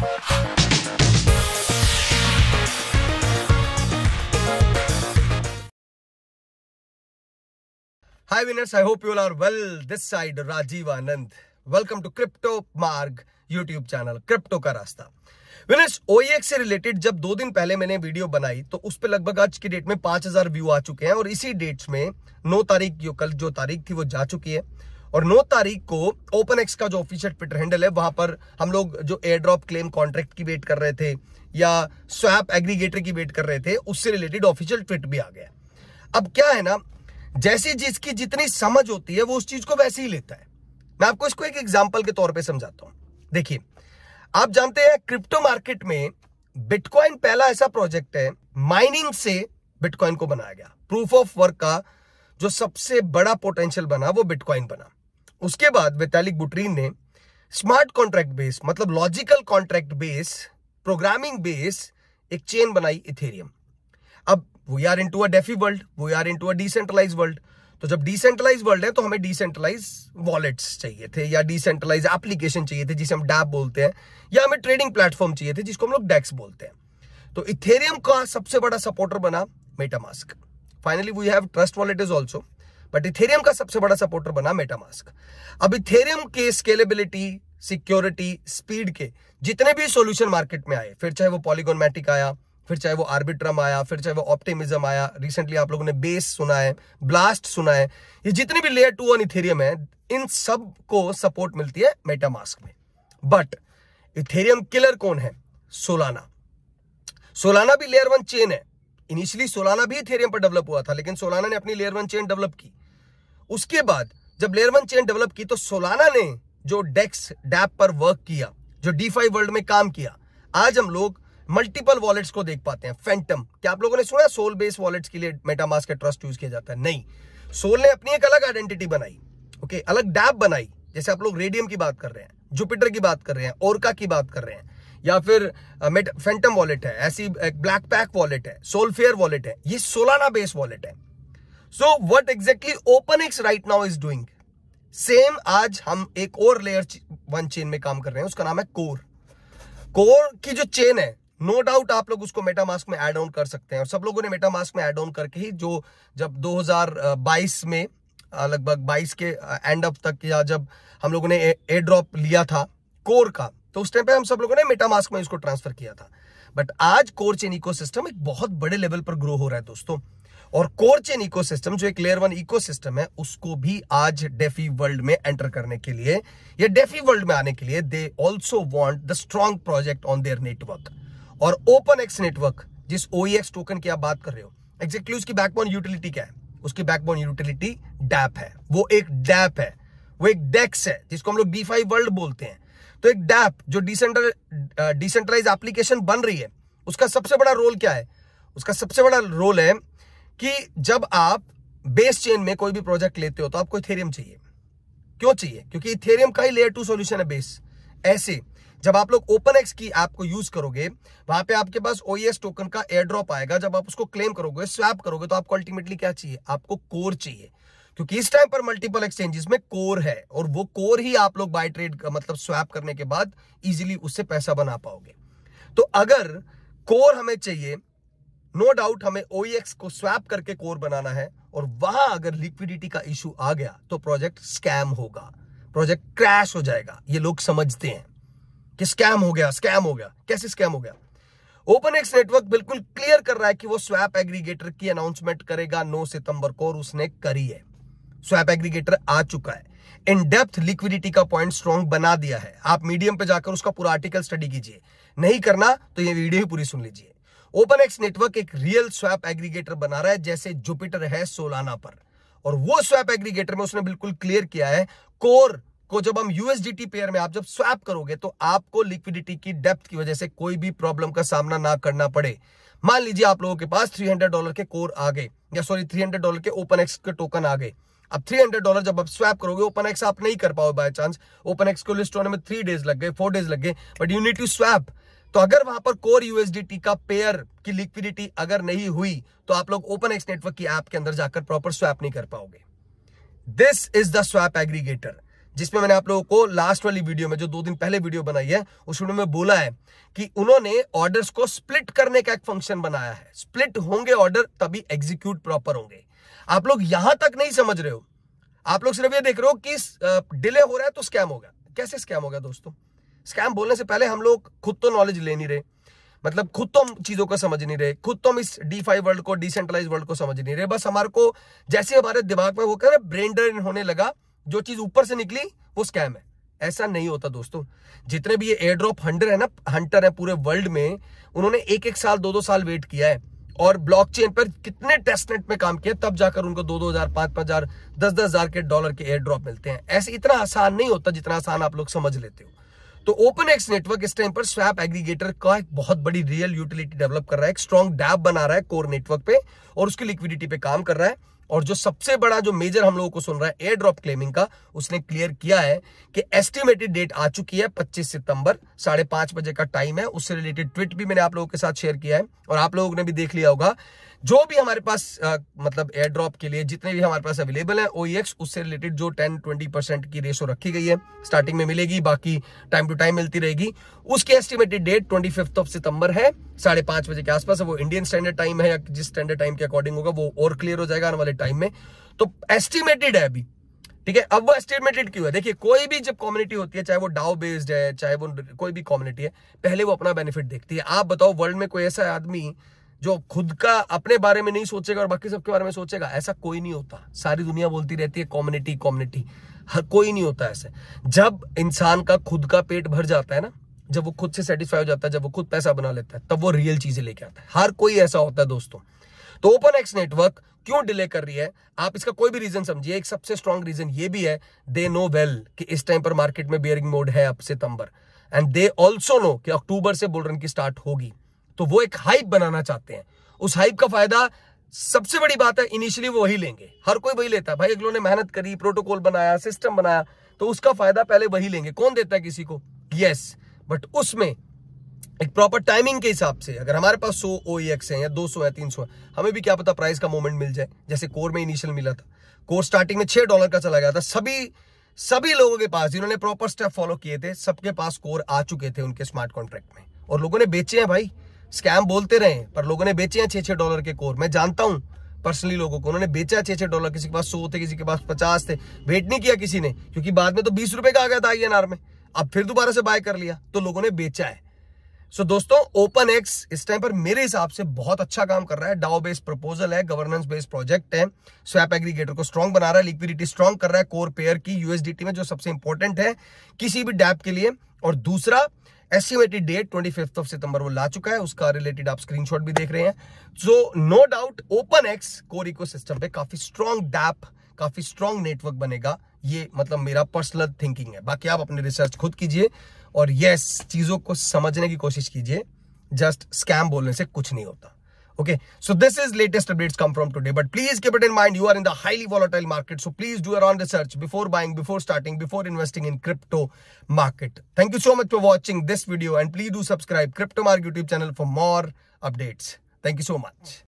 Hi winners, I hope you all are well. This side Rajiv Anand. Welcome to Crypto Marg YouTube channel, Crypto का रास्ता Winners, OEX से related जब दो दिन पहले मैंने वीडियो बनाई तो उस पर लगभग आज की डेट में 5000 व्यू आ चुके हैं और इसी डेट्स में 9 तारीख जो कल जो तारीख थी वो जा चुकी है और 9 तारीख को ओपन एक्स का जो ऑफिशियल ट्विटर हैंडल है वहां पर हम लोग जो एयर ड्रॉप क्लेम कॉन्ट्रैक्ट की वेट कर रहे थे या स्वैप एग्रीगेटर की वेट कर रहे थे उससे रिलेटेड ऑफिशियल ट्विट भी आ गया अब क्या है ना जैसी जिसकी जितनी समझ होती है वो उस चीज को वैसे ही लेता है मैं आपको इसको एक एग्जाम्पल के तौर पर समझाता हूं देखिए आप जानते हैं क्रिप्टो मार्केट में बिटकॉइन पहला ऐसा प्रोजेक्ट है माइनिंग से बिटकॉइन को बनाया गया प्रूफ ऑफ वर्क का जो सबसे बड़ा पोटेंशियल बना वो बिटकॉइन बना उसके बाद वैतालिक बुटरीन ने स्मार्ट कॉन्ट्रैक्ट बेस मतलब logical contract base programming base एक चेन बनाई इथेरियम अब we are into a DeFi world we are into a decentralize world तो जब डिसेंट्रलाइज वर्ल्ड है तो हमें डिसेंट्रलाइज वॉलेट्स चाहिए थे या डिसेंट्रलाइज एप्लीकेशन चाहिए थे जिसे हम डैप बोलते हैं या हमें ट्रेडिंग प्लेटफॉर्म चाहिए थे जिसको हम लोग डेक्स बोलते हैं तो इथेरियम का सबसे बड़ा सपोर्टर बना MetaMask finally we have Trust Wallet is also but Ethereum का सबसे बड़ा सपोर्टर बना मेटामास्क अब इथेरियम के स्केलेबिलिटी सिक्योरिटी स्पीड के जितने भी सोल्यूशन मार्केट में आए फिर चाहे वो पॉलीगोनमेटिक आया फिर चाहे वो आर्बिट्रम आया फिर चाहे वो ऑप्टिमिज्म आया रिसेंटली आप लोगों ने बेस सुना है ब्लास्ट सुना है ये जितने भी लेयर टू ऑन इथेरियम है इन सब को सपोर्ट मिलती है मेटामास्क में बट इथेरियम किलर कौन है सोलाना सोलाना भी लेयर वन चेन है इनिशियली सोलाना भी थेरियम पर डेवलप हुआ था लेकिन सोलाना ने अपनी लेयर वन चेन डेवलप की उसके बाद जब लेयर वन चेन डेवलप की तो सोलाना ने जो डेक्स डैप पर वर्क किया जो डी वर्ल्ड में काम किया आज हम लोग मल्टीपल वॉलेट्स को देख पाते हैं फैंटम क्या आप लोगों ने सुना सोल बेस वॉलेट्स के लिए मेटामास का ट्रस्ट यूज किया जाता है नहीं सोल ने अपनी एक अलग आइडेंटिटी बनाई ओके अलग डैप बनाई जैसे आप लोग रेडियम की बात कर रहे हैं जुपिटर की बात कर रहे हैं ओरका की बात कर रहे हैं या फिर फेंटम वॉलेट है ऐसी ब्लैक पैक वॉलेट है सोलफेयर वॉलेट है ये सोलाना बेस वॉलेट है so what exactly OpenEx right now is doing same आज हम एक और लेयर वन चेन में काम कर रहे हैं उसका नाम है कोर कोर की जो चेन है नो no डाउट आप लोग उसको मेटामास्क में एड ऑन कर सकते हैं और सब लोगों ने मेटामास्क में एड ऑन करके ही जो जब 2022 में लगभग 22 के एंड अप तक या जब हम लोगों ने एयर ड्रॉप लिया था कोर का तो उस टाइम पे हम सब लोगों ने मेटा मास्क में इसको ट्रांसफर किया था बट आज कोर चेन इको एक बहुत बड़े लेवल पर ग्रो हो रहा है दोस्तों और कोर चेन इको जो एक लेयर वन इको है उसको भी आज डेफी वर्ल्ड में एंटर करने के लिए या डेफी वर्ल्ड में आने के लिए they also want the strong project on their network और ओपन एक्स नेटवर्क जिस ओईएक्स टोकन की आप बात कर रहे हो एक्जेक्टली उसकी बैकबोन यूटिलिटी क्या है उसकी बैकबोन यूटिलिटी डैप है वो एक डैप है वो एक डेक्स है जिसको हम लोग बी फाइव वर्ल्ड बोलते हैं तो एक डैप जो डिसेंट्रल डिसेंट्रलाइज एप्लीकेशन बन रही है उसका सबसे बड़ा रोल क्या है उसका सबसे बड़ा रोल है कि जब आप बेस चेन में कोई भी प्रोजेक्ट लेते हो तो आपको इथेरियम चाहिए क्यों चाहिए क्योंकि इथेरियम का ही लेयर टू सॉल्यूशन है बेस ऐसे जब आप लोग ओपन एक्स की ऐप को यूज करोगे वहां पे आपके पास ओएस टोकन e का एयर ड्रॉप आएगा जब आप उसको क्लेम करोगे स्वैप करोगे तो आपको अल्टीमेटली क्या चाहिए आपको कोर चाहिए क्योंकि इस टाइम पर मल्टीपल एक्सचेंजेस में कोर है और वो कोर ही आप लोग बाय ट्रेड मतलब स्वैप करने के बाद इजीली उससे पैसा बना पाओगे तो अगर कोर हमें चाहिए नो डाउट हमें ओएक्स e को स्वैप करके कोर बनाना है और वहां अगर लिक्विडिटी का इश्यू आ गया तो प्रोजेक्ट स्कैम होगा प्रोजेक्ट क्रैश हो जाएगा ये लोग समझते हैं कि स्कैम हो गया स्कैम हो गया कैसे स्कैम हो गया ओपन एक्स नेटवर्क बिल्कुल क्लियर कर रहा है कि वो स्वैप एग्रीगेटर की अनाउंसमेंट करेगा 9 सितंबर को और उसने करी है स्वैप एग्रीगेटर आ चुका है इन डेप्थ लिक्विडिटी का पॉइंट स्ट्रॉन्ग बना दिया है आप मीडियम पे जाकर उसका पूरा आर्टिकल स्टडी कीजिए नहीं करना तो ये वीडियो ही पूरी सुन लीजिए ओपन एक्स नेटवर्क एक रियल स्वैप एग्रीगेटर बना रहा है जैसे जुपिटर है सोलाना पर और वो स्वैप एग्रीगेटर में उसने बिल्कुल क्लियर किया है कोर को जब हम यूएसडीटी पेयर में आप जब स्वैप करोगे तो आपको लिक्विडिटी की डेप्थ की वजह से कोई भी प्रॉब्लम का सामना ना करना पड़े मान लीजिए आप लोगों के पास 300 डॉलर के कोर आ गए या सॉरी 300 डॉलर के ओपन एक्स के टोकन आ गए अब 300 डॉलर जब आप स्वैप करोगे ओपन एक्स आप नहीं कर पाओ बाय चांस ओपन एक्स को लिस्ट होने में थ्री डेज लग गए फोर डेज लग गए but you need to swap तो अगर वहां पर कोर यूएसडीटी का पेयर की लिक्विडिटी अगर नहीं हुई तो आप लोग ओपन एक्स नेटवर्क की ऐप के अंदर जाकर प्रॉपर स्वैप नहीं कर पाओगे this is the swap aggregator जिसमें मैंने आप लोगों को लास्ट वाली वीडियो में जो दो दिन पहले वीडियो बनाई है उस वीडियो में बोला है कि उन्होंने ऑर्डर्स को स्प्लिट करने का एक फंक्शन बनाया है स्प्लिट होंगे ऑर्डर तभी एग्जीक्यूट प्रॉपर होंगे आप लोग यहां तक नहीं समझ रहे हो आप लोग सिर्फ ये देख रहे हो कि डिले हो रहा है तो स्कैम होगा कैसे स्कैम होगा दोस्तों स्कैम बोलने से पहले हम लोग खुद तो नॉलेज ले नहीं रहे मतलब खुद तो हम चीजों को समझ नहीं रहे खुद तो हम इस डी फाइव वर्ल्ड को डिसेंट्रलाइज वर्ल्ड को समझ नहीं रहे बस हमारे को जैसे हमारे दिमाग में वो कह रहे ब्रेन ड्रेन होने लगा जो चीज ऊपर से निकली वो स्कैम है ऐसा नहीं होता दोस्तों जितने भी ये एयर ड्रॉप हंडर है ना हंटर है पूरे वर्ल्ड में उन्होंने एक एक साल दो दो साल वेट किया है और ब्लॉकचेन पर कितने टेस्टनेट में काम किया तब जाकर उनको दो दो हजार पांच पांच हजार दस दस हजार के डॉलर के एयर ड्रॉप मिलते हैं ऐसे इतना आसान नहीं होता जितना आसान आप लोग समझ लेते हो तो ओपन एक्स नेटवर्क इस टाइम पर स्वैप एग्रीगेटर का एक बहुत बड़ी रियल यूटिलिटी डेवलप कर रहा है एक स्ट्रॉन्ग डैप बना रहा है कोर नेटवर्क पे और उसकी लिक्विडिटी पे काम कर रहा है और जो सबसे बड़ा जो मेजर हम लोगों को सुन रहा है एयर ड्रॉप क्लेमिंग का उसने क्लियर किया है कि एस्टिमेटेड डेट आ चुकी है 25 सितंबर साढ़े पांच बजे का टाइम है उससे रिलेटेड ट्वीट भी मैंने आप लोगों के साथ शेयर किया है और आप लोगों ने भी देख लिया होगा जो भी हमारे पास आ, मतलब एयर ड्रॉप के लिए जितने भी हमारे पास अवेलेबल है ओ उससे रिलेटेड जो 10-20 परसेंट की रेशो रखी गई है स्टार्टिंग में मिलेगी बाकी टाइम टू टाइम मिलती रहेगी उसकी estimated date twenty fifth of September है साढ़े पांच बजे के आसपास वो इंडियन स्टैंडर्ड टाइम है या जिस स्टैंडर्ड टाइम के अकॉर्डिंग होगा वो और क्लियर हो जाएगा आने वाले टाइम में तो एस्टिमेटेड है अभी ठीक है अब वो एस्टिमेटेड क्यों है देखिए कोई भी जब कम्युनिटी होती है चाहे वो डाउ बेस्ड है चाहे वो कोई भी कम्युनिटी है पहले वो अपना बेनिफिट देखती है आप बताओ वर्ल्ड में कोई ऐसा आदमी जो खुद का अपने बारे में नहीं सोचेगा और बाकी सबके बारे में सोचेगा ऐसा कोई नहीं होता सारी दुनिया बोलती रहती है कॉम्युनिटी कॉम्युनिटी कोई नहीं होता ऐसे जब इंसान का खुद का पेट भर जाता है ना जब वो खुद से सेटिस्फाई हो जाता है जब वो खुद पैसा बना लेता है तब वो रियल चीजें लेके आता है हर कोई ऐसा होता है दोस्तों तो ओपन एक्स नेटवर्क क्यों डिले कर रही है आप इसका कोई भी रीजन समझिए एक सबसे स्ट्रॉन्ग रीजन ये भी है दे नो वेल कि इस टाइम पर मार्केट में बियरिंग मोड है अब September and they also know कि अक्टूबर से रन की स्टार्ट होगी तो वो एक हाइप बनाना चाहते हैं उस हाइप का फायदा सबसे बड़ी बात है इनिशियली वो वही लेंगे हर कोई वही लेता है भाई अगलों ने मेहनत करी प्रोटोकॉल बनाया सिस्टम बनाया तो उसका फायदा पहले वही लेंगे कौन देता है किसी को यस yes, बट उसमें एक प्रॉपर टाइमिंग के हिसाब से अगर हमारे पास 100 ओ है या 200 है 300 है हमें भी क्या पता प्राइस का मोमेंट मिल जाए जैसे कोर में इनिशियल मिला था कोर स्टार्टिंग में छह डॉलर का चला गया था सभी सभी लोगों के पास जिन्होंने प्रॉपर स्टेप फॉलो किए थे सबके पास कोर आ चुके थे उनके स्मार्ट कॉन्ट्रैक्ट में और लोगों ने बेचे हैं भाई स्कैम बोलते रहे पर लोगों ने बेचे हैं छः छः डॉलर के कोर मैं जानता हूं पर्सनली लोगों को उन्होंने बेचा छः छः डॉलर किसी के पास सौ थे किसी के पास पचास थे वेट नहीं किया किसी ने क्योंकि बाद में तो बीस रुपए का आ गया था आई में अब फिर दोबारा से बाय कर लिया तो लोगों ने बेचा है सो so, दोस्तों ओपन एक्स इस टाइम पर मेरे हिसाब से बहुत अच्छा काम कर रहा है डाओ बेस्ड प्रपोजल है गवर्नेंस बेस्ड प्रोजेक्ट है स्वैप एग्रीगेटर को स्ट्रॉन्ग बना रहा है लिक्विडिटी स्ट्रॉन्ग कर रहा है कोर पेयर की यूएसडीटी में जो सबसे इंपॉर्टेंट है किसी भी डैप के लिए और दूसरा estimated date twenty of September वो ला चुका है उसका रिलेटेड आप स्क्रीनशॉट भी देख रहे हैं so no doubt Open X Core ecosystem पे काफी स्ट्रॉन्ग डैप काफी स्ट्रॉन्ग नेटवर्क बनेगा ये मतलब मेरा पर्सनल थिंकिंग है बाकी आप अपने रिसर्च खुद कीजिए और यस चीजों को समझने की कोशिश कीजिए जस्ट स्कैम बोलने से कुछ नहीं होता Okay, so this is latest updates come from today. But please keep it in mind, you are in the highly volatile market. So please do your own research before buying, before starting, before investing in crypto market. Thank you so much for watching this video and please do subscribe Crypto Mark YouTube channel for more updates. Thank you so much.